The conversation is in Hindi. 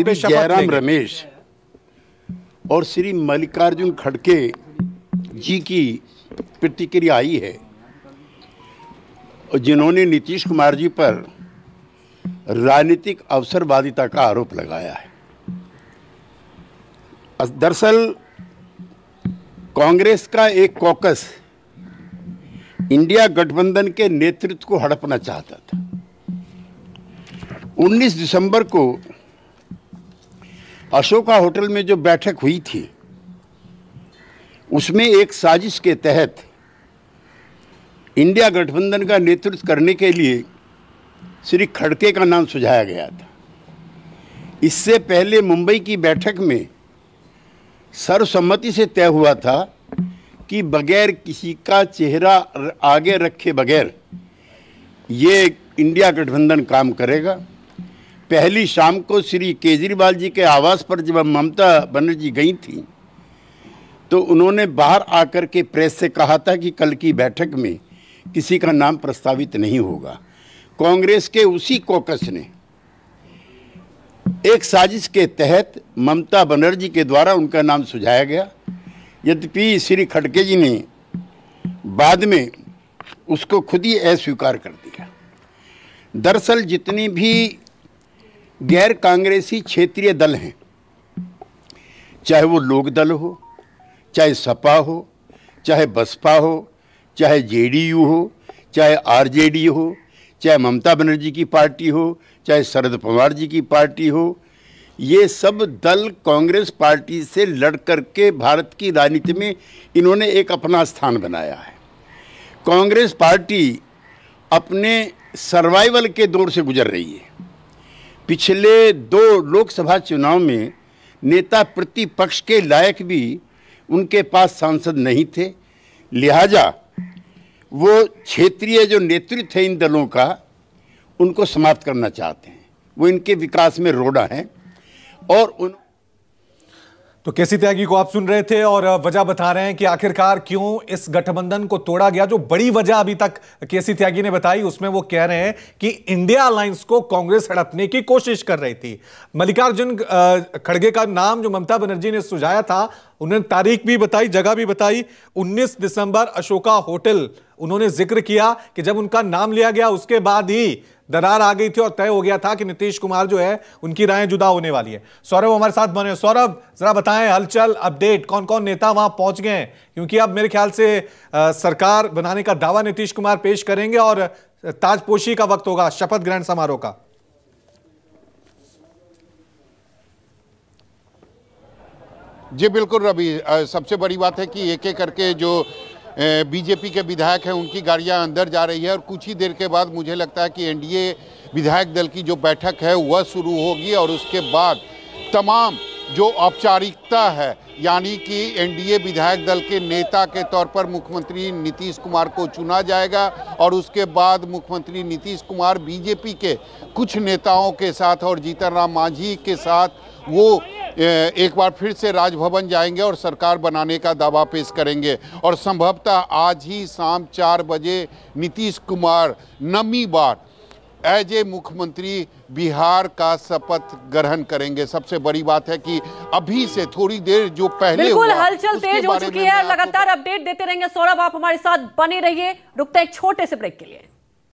श्री जयराम रमेश और श्री मल्लिकार्जुन खड़के जी की प्रतिक्रिया आई है जिन्होंने नीतीश कुमार जी पर राजनीतिक अवसरवादिता का आरोप लगाया है दरअसल कांग्रेस का एक कॉकस इंडिया गठबंधन के नेतृत्व को हड़पना चाहता था 19 दिसंबर को अशोका होटल में जो बैठक हुई थी उसमें एक साजिश के तहत इंडिया गठबंधन का नेतृत्व करने के लिए श्री खड़के का नाम सुझाया गया था इससे पहले मुंबई की बैठक में सर्वसम्मति से तय हुआ था कि बगैर किसी का चेहरा आगे रखे बगैर ये इंडिया गठबंधन काम करेगा पहली शाम को श्री केजरीवाल जी के आवास पर जब ममता बनर्जी गई थी तो उन्होंने बाहर आकर के प्रेस से कहा था कि कल की बैठक में किसी का नाम प्रस्तावित नहीं होगा कांग्रेस के उसी कोकस ने एक साजिश के तहत ममता बनर्जी के द्वारा उनका नाम सुझाया गया यद्यपि श्री खड़के जी ने बाद में उसको खुद ही अस्वीकार कर दिया दरअसल जितनी भी गैर कांग्रेसी क्षेत्रीय दल हैं चाहे वो लोक दल हो चाहे सपा हो चाहे बसपा हो चाहे जेडीयू हो चाहे आरजेडी हो चाहे ममता बनर्जी की पार्टी हो चाहे शरद पवार जी की पार्टी हो ये सब दल कांग्रेस पार्टी से लड़ कर के भारत की राजनीति में इन्होंने एक अपना स्थान बनाया है कांग्रेस पार्टी अपने सर्वाइवल के दौर से गुजर रही है पिछले दो लोकसभा चुनाव में नेता प्रतिपक्ष के लायक भी उनके पास सांसद नहीं थे लिहाजा वो क्षेत्रीय जो नेतृत्व है इन दलों का उनको समाप्त करना चाहते हैं वो इनके विकास में रोड़ा है और उन तो केसी त्यागी को आप सुन रहे थे और वजह बता रहे हैं कि आखिरकार क्यों इस गठबंधन को तोड़ा गया जो बड़ी वजह अभी तक केसी त्यागी ने बताई उसमें वो कह रहे हैं कि इंडिया अलायंस को कांग्रेस हड़पने की कोशिश कर रही थी मल्लिकार्जुन खड़गे का नाम जो ममता बनर्जी ने सुझाया था उन्होंने तारीख भी बताई जगह भी बताई 19 दिसंबर अशोका होटल उन्होंने जिक्र किया कि जब उनका नाम लिया गया उसके बाद ही दरार आ गई थी और तय हो गया था कि नीतीश कुमार जो है उनकी राय जुदा होने वाली है सौरभ हमारे साथ बने सौरभ जरा बताएं हलचल अपडेट कौन कौन नेता वहां पहुंच गए हैं क्योंकि अब मेरे ख्याल से आ, सरकार बनाने का दावा नीतीश कुमार पेश करेंगे और ताजपोशी का वक्त होगा शपथ ग्रहण समारोह का जी बिल्कुल रवि सबसे बड़ी बात है कि एक एक करके जो बीजेपी के विधायक हैं उनकी गाड़ियां अंदर जा रही है और कुछ ही देर के बाद मुझे लगता है कि एनडीए विधायक दल की जो बैठक है वह शुरू होगी और उसके बाद तमाम जो औपचारिकता है यानी कि एनडीए विधायक दल के नेता के तौर पर मुख्यमंत्री नीतीश कुमार को चुना जाएगा और उसके बाद मुख्यमंत्री नीतीश कुमार बीजेपी के कुछ नेताओं के साथ और जीतन राम मांझी के साथ वो एक बार फिर से राजभवन जाएंगे और सरकार बनाने का दावा पेश करेंगे और संभवतः आज ही शाम चार बजे नीतीश कुमार नमी बार एज ए मुख्यमंत्री बिहार का शपथ ग्रहण करेंगे सबसे बड़ी बात है कि अभी से थोड़ी देर जो पहले बिल्कुल हलचल तेज हो चुकी है लगातार अपडेट देते रहेंगे सौरभ आप हमारे साथ बने रहिए रुकते हैं एक छोटे से ब्रेक के लिए